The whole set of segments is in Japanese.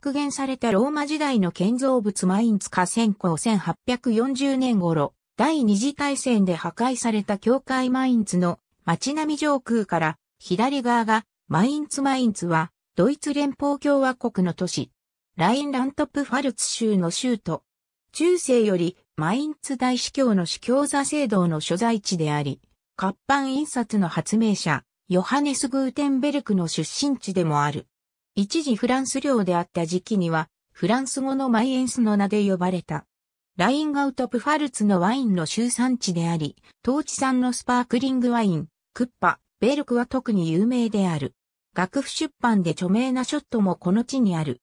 復元されたローマ時代の建造物マインツ火線香1840年頃、第二次大戦で破壊された教会マインツの街並み上空から左側がマインツマインツはドイツ連邦共和国の都市、ラインラントプファルツ州の州都。中世よりマインツ大司教の司教座制度の所在地であり、活版印刷の発明者、ヨハネス・グーテンベルクの出身地でもある。一時フランス領であった時期には、フランス語のマイエンスの名で呼ばれた。ラインガウトプファルツのワインの集産地であり、当地産のスパークリングワイン、クッパ、ベルクは特に有名である。楽譜出版で著名なショットもこの地にある。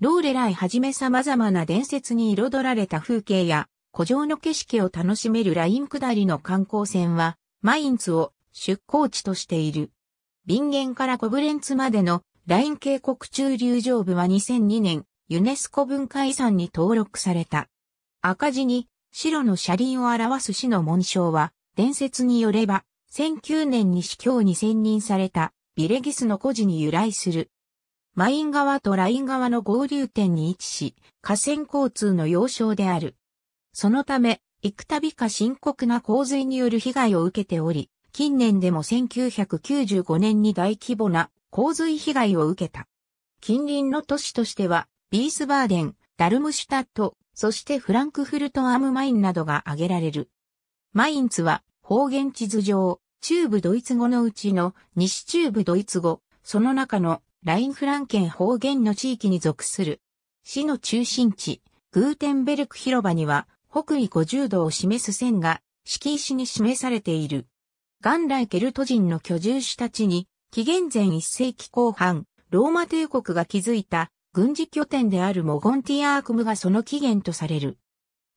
ローレライはじめ様々な伝説に彩られた風景や、古城の景色を楽しめるライン下りの観光船は、マインツを出港地としている。ビンゲンからコブレンツまでのライン渓谷中流上部は2002年、ユネスコ文化遺産に登録された。赤字に、白の車輪を表す市の紋章は、伝説によれば、2009年に司教に選任された、ビレギスの故事に由来する。マイン川とライン川の合流点に位置し、河川交通の要衝である。そのため、幾度か深刻な洪水による被害を受けており、近年でも1995年に大規模な洪水被害を受けた。近隣の都市としては、ビースバーデン、ダルムシュタット、そしてフランクフルトアムマインなどが挙げられる。マインツは方言地図上、中部ドイツ語のうちの西中部ドイツ語、その中のラインフランケン方言の地域に属する。市の中心地、グーテンベルク広場には北緯50度を示す線が敷石に示されている。元来ケルト人の居住地たちに紀元前1世紀後半、ローマ帝国が築いた軍事拠点であるモゴンティアークムがその起源とされる。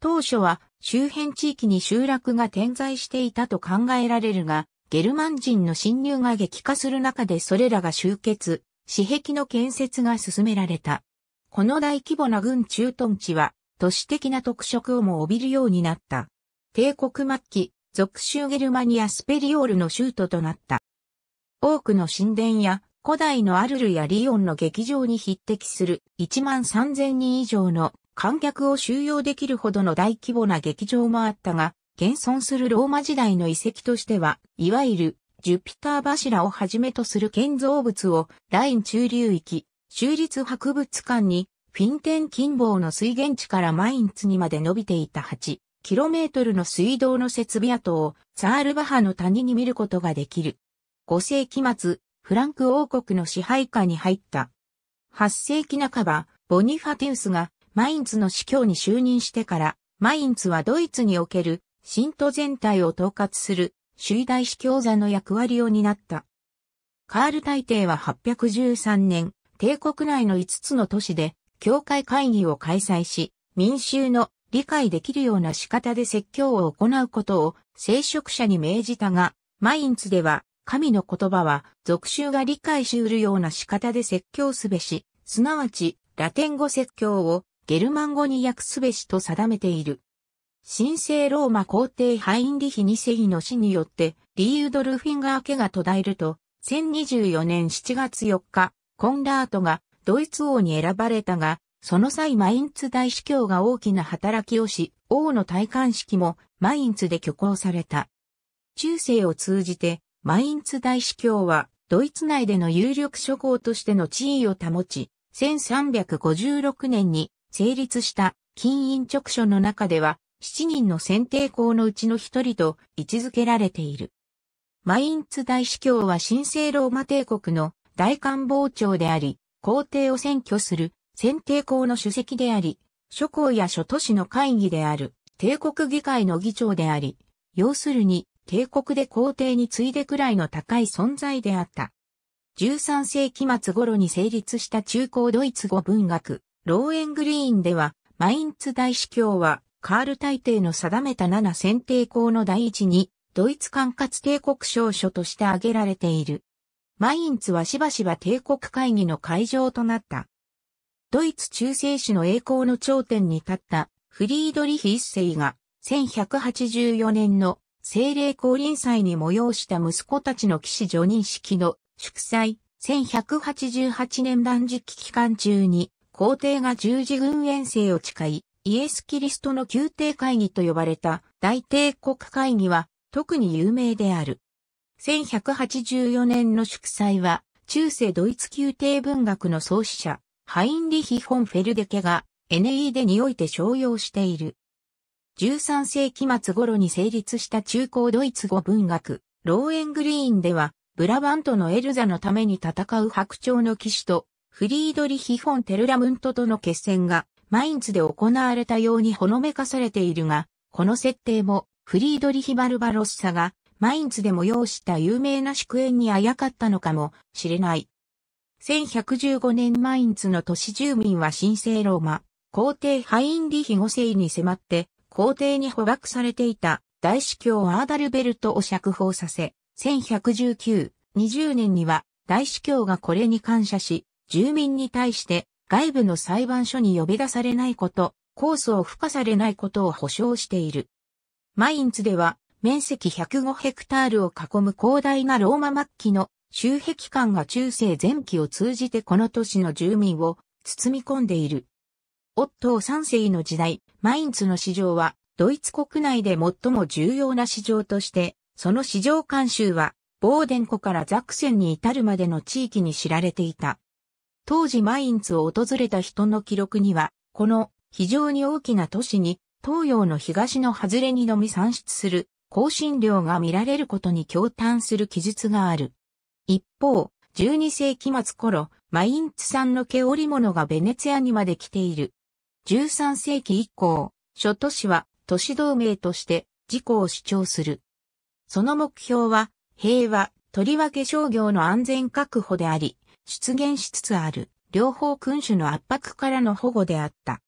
当初は周辺地域に集落が点在していたと考えられるが、ゲルマン人の侵入が激化する中でそれらが集結、私壁の建設が進められた。この大規模な軍駐屯地は都市的な特色をも帯びるようになった。帝国末期、属州ゲルマニアスペリオールの州都となった。多くの神殿や古代のアルルやリオンの劇場に匹敵する1万3000人以上の観客を収容できるほどの大規模な劇場もあったが、現存するローマ時代の遺跡としては、いわゆるジュピター柱をはじめとする建造物をライン中流域、州立博物館にフィンテン近傍の水源地からマインツにまで伸びていた 8km の水道の設備跡をサールバハの谷に見ることができる。5世紀末、フランク王国の支配下に入った。8世紀半ば、ボニファティウスがマインツの司教に就任してから、マインツはドイツにおける信徒全体を統括する首位大司教座の役割を担った。カール大帝は813年、帝国内の5つの都市で教会会議を開催し、民衆の理解できるような仕方で説教を行うことを聖職者に命じたが、マインツでは神の言葉は、俗習が理解しうるような仕方で説教すべし、すなわち、ラテン語説教をゲルマン語に訳すべしと定めている。神聖ローマ皇帝ハインリヒ二世の死によって、リーウドルフィンガー家が途絶えると、1024年7月4日、コンラートがドイツ王に選ばれたが、その際マインツ大司教が大きな働きをし、王の戴冠式もマインツで挙行された。中世を通じてマインツ大司教は、ドイツ内での有力諸侯としての地位を保ち、1356年に成立した禁印直書の中では、7人の選定校のうちの一人と位置づけられている。マインツ大司教は神聖ローマ帝国の大官房長であり、皇帝を選挙する選定校の主席であり、諸侯や諸都市の会議である帝国議会の議長であり、要するに帝国で皇帝に次いでくらいの高い存在であった。13世紀末頃に成立した中高ドイツ語文学、ローエングリーンでは、マインツ大司教は、カール大帝の定めた七選定校の第一に、ドイツ管轄帝国省書として挙げられている。マインツはしばしば帝国会議の会場となった。ドイツ中世史の栄光の頂点に立ったフリードリヒ一世が1184年の精霊降臨祭に催した息子たちの騎士女任式の祝祭、1188年断食期間中に、皇帝が十字軍遠征を誓い、イエス・キリストの宮廷会議と呼ばれた大帝国会議は特に有名である。1184年の祝祭は、中世ドイツ宮廷文学の創始者、ハインリヒ・フォン・フェルデケが NE デにおいて商用している。13世紀末頃に成立した中高ドイツ語文学、ローエングリーンでは、ブラバントのエルザのために戦う白鳥の騎士と、フリードリヒ・フォン・テルラムントとの決戦が、マインツで行われたようにほのめかされているが、この設定も、フリードリヒ・バルバロッサが、マインツで催した有名な祝宴にあやかったのかもしれない。1115年マインツの都市住民は神聖ローマ、皇帝ハインリヒ5世に迫って皇帝に捕獲されていた大司教アーダルベルトを釈放させ、1119、20年には大司教がこれに感謝し、住民に対して外部の裁判所に呼び出されないこと、控訴を付加されないことを保証している。マインツでは面積105ヘクタールを囲む広大なローマ末期の周壁館が中世前期を通じてこの都市の住民を包み込んでいる。夫を三3世の時代、マインツの市場は、ドイツ国内で最も重要な市場として、その市場監修は、ボーデン湖からザクセンに至るまでの地域に知られていた。当時マインツを訪れた人の記録には、この非常に大きな都市に東洋の東の外れにのみ産出する香辛料が見られることに驚嘆する記述がある。一方、12世紀末頃、マインツ産の毛織物がベネツィアにまで来ている13世紀以降、諸都市は都市同盟として自己を主張する。その目標は平和、とりわけ商業の安全確保であり、出現しつつある両方君主の圧迫からの保護であった。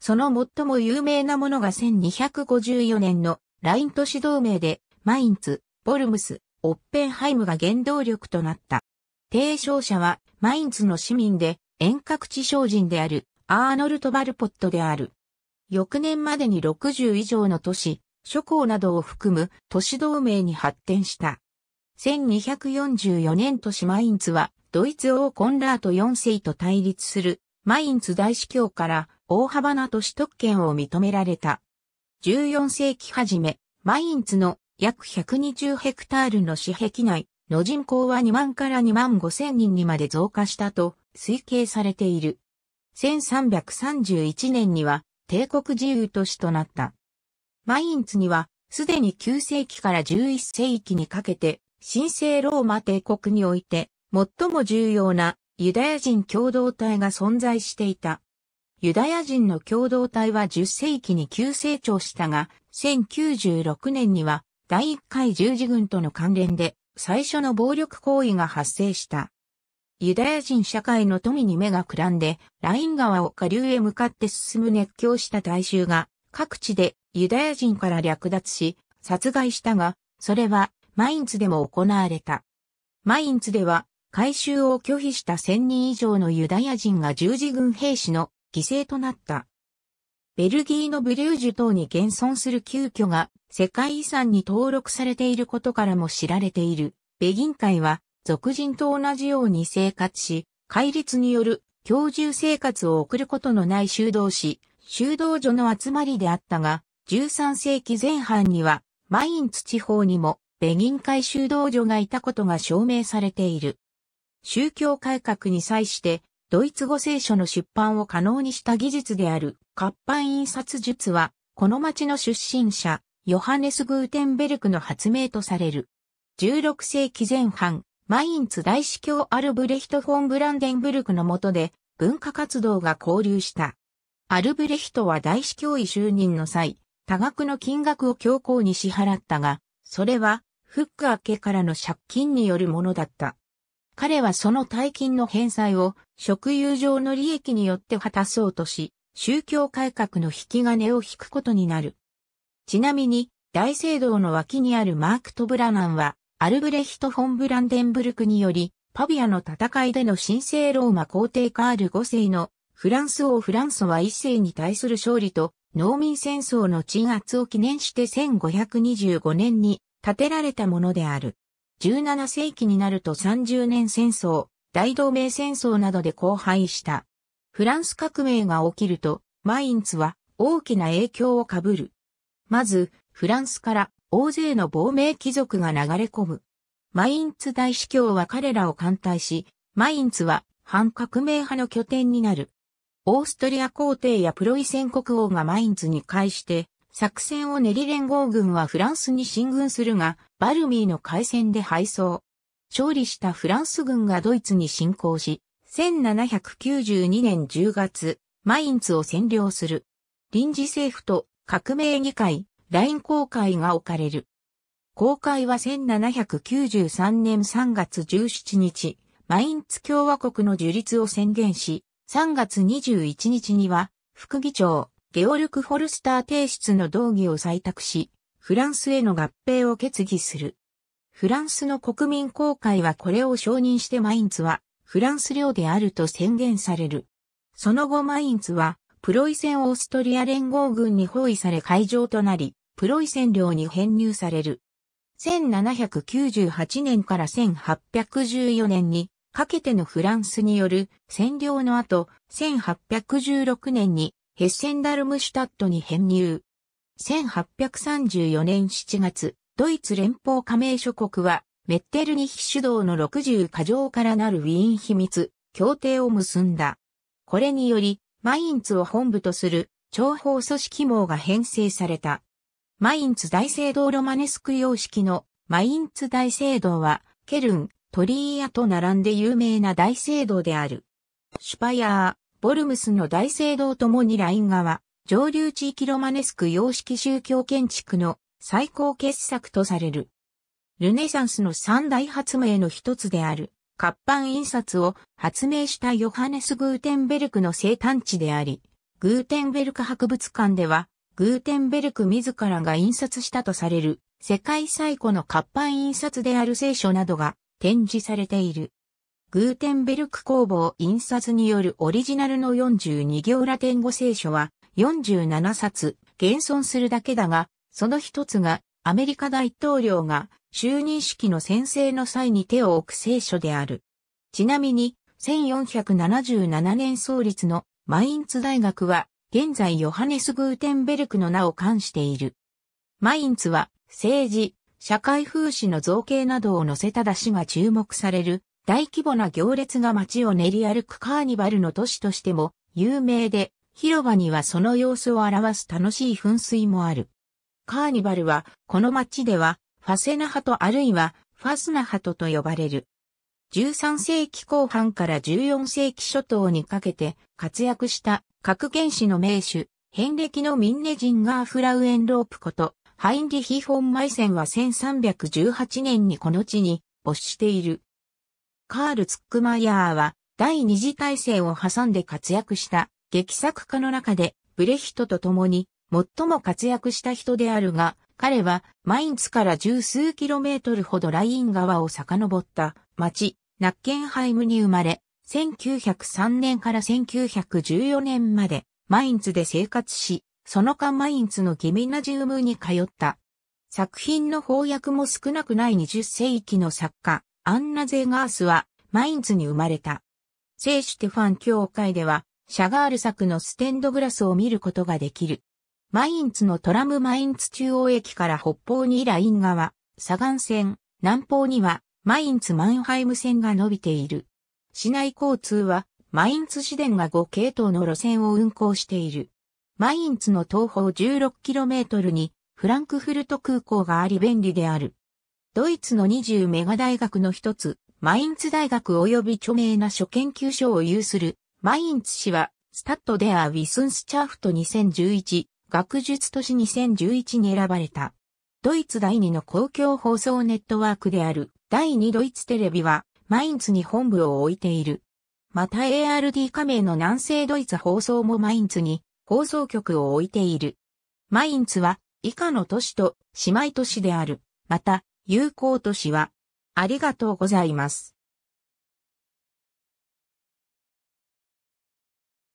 その最も有名なものが1254年のライン都市同盟で、マインツ、ボルムス、オッペンハイムが原動力となった。提唱者は、マインツの市民で、遠隔地商人であるアーノルト・バルポットである。翌年までに60以上の都市、諸港などを含む都市同盟に発展した。1244年都市マインツは、ドイツ王コンラート4世と対立するマインツ大司教から大幅な都市特権を認められた。14世紀初め、マインツの約120ヘクタールの市壁内の人口は2万から2万5千人にまで増加したと推計されている。1331年には帝国自由都市となった。マインツには、すでに9世紀から11世紀にかけて、神聖ローマ帝国において、最も重要なユダヤ人共同体が存在していた。ユダヤ人の共同体は10世紀に急成長したが、1096年には第1回十字軍との関連で最初の暴力行為が発生した。ユダヤ人社会の富に目がくらんで、ライン川を下流へ向かって進む熱狂した大衆が、各地でユダヤ人から略奪し、殺害したが、それはマインツでも行われた。マインツでは、回収を拒否した1000人以上のユダヤ人が十字軍兵士の犠牲となった。ベルギーのブリュージュ等に現存する旧居が世界遺産に登録されていることからも知られている。ベギン会は俗人と同じように生活し、戒律による教授生活を送ることのない修道士、修道女の集まりであったが、13世紀前半には、マインツ地方にも、ベギン会修道女がいたことが証明されている。宗教改革に際して、ドイツ語聖書の出版を可能にした技術である、活版印刷術は、この町の出身者、ヨハネス・グーテンベルクの発明とされる。16世紀前半、マインツ大司教アルブレヒト・フォン・ブランデンブルクの下で文化活動が交流した。アルブレヒトは大司教医就任の際、多額の金額を教皇に支払ったが、それはフック明けからの借金によるものだった。彼はその大金の返済を職有上の利益によって果たそうとし、宗教改革の引き金を引くことになる。ちなみに、大聖堂の脇にあるマーク・トブラナンは、アルブレヒト・フォン・ブランデンブルクにより、パビアの戦いでの神聖ローマ皇帝カール5世のフランス王フランソは1世に対する勝利と農民戦争の鎮圧を記念して1525年に建てられたものである。17世紀になると30年戦争、大同盟戦争などで荒廃した。フランス革命が起きると、マインツは大きな影響を被る。まず、フランスから大勢の亡命貴族が流れ込む。マインツ大司教は彼らを艦隊し、マインツは反革命派の拠点になる。オーストリア皇帝やプロイセン国王がマインツに返して、作戦を練り連合軍はフランスに進軍するが、バルミーの海戦で敗走。勝利したフランス軍がドイツに侵攻し、1792年10月、マインツを占領する。臨時政府と革命議会、ライン公開が置かれる。公開は1793年3月17日、マインツ共和国の樹立を宣言し、3月21日には、副議長、ゲオルク・フォルスター提出の動議を採択し、フランスへの合併を決議する。フランスの国民公会はこれを承認してマインツは、フランス領であると宣言される。その後マインツは、プロイセンオーストリア連合軍に包囲され海上となり、プロイセン領に編入される。1798年から1814年にかけてのフランスによる占領の後、1816年にヘッセンダルムシュタットに編入。1834年7月、ドイツ連邦加盟諸国は、メッテルニヒ主導の60過剰からなるウィーン秘密、協定を結んだ。これにより、マインツを本部とする情報組織網が編成された。マインツ大聖堂ロマネスク様式のマインツ大聖堂は、ケルン、トリーヤと並んで有名な大聖堂である。シュパヤー、ボルムスの大聖堂ともにライン側、上流地域ロマネスク様式宗教建築の最高傑作とされる。ルネサンスの三大発明の一つである。活版印刷を発明したヨハネス・グーテンベルクの生誕地であり、グーテンベルク博物館では、グーテンベルク自らが印刷したとされる世界最古の活版印刷である聖書などが展示されている。グーテンベルク工房印刷によるオリジナルの42行ラテン語聖書は47冊現存するだけだが、その一つがアメリカ大統領が就任式の宣誓の際に手を置く聖書である。ちなみに、1477年創立のマインツ大学は、現在ヨハネス・グーテンベルクの名を冠している。マインツは、政治、社会風刺の造形などを載せた出しが注目される、大規模な行列が街を練り歩くカーニバルの都市としても有名で、広場にはその様子を表す楽しい噴水もある。カーニバルは、この街では、ファセナハトあるいはファスナハトと呼ばれる。13世紀後半から14世紀初頭にかけて活躍した核原子の名手、変歴のミンネジンガーフラウエンロープこと、ハインリヒ・フォン・マイセンは1318年にこの地に没している。カール・ツックマイヤーは第二次大戦を挟んで活躍した劇作家の中でブレヒトと共に最も活躍した人であるが、彼はマインツから十数キロメートルほどライン川を遡った町、ナッケンハイムに生まれ、1903年から1914年までマインツで生活し、その間マインツのギミナジウムに通った。作品の翻訳も少なくない20世紀の作家、アンナ・ゼーガースはマインツに生まれた。聖シュテファン教会では、シャガール作のステンドグラスを見ることができる。マインツのトラムマインツ中央駅から北方にライン川、左岸線、南方にはマインツマンハイム線が伸びている。市内交通はマインツ市電が5系統の路線を運行している。マインツの東方 16km にフランクフルト空港があり便利である。ドイツの20メガ大学の一つ、マインツ大学及び著名な諸研究所を有するマインツ市はスタッドデア・ウィスンスチャーフト2011学術都市2011に選ばれた。ドイツ第2の公共放送ネットワークである第2ドイツテレビはマインツに本部を置いている。また ARD 加盟の南西ドイツ放送もマインツに放送局を置いている。マインツは以下の都市と姉妹都市である。また、友好都市はありがとうございます。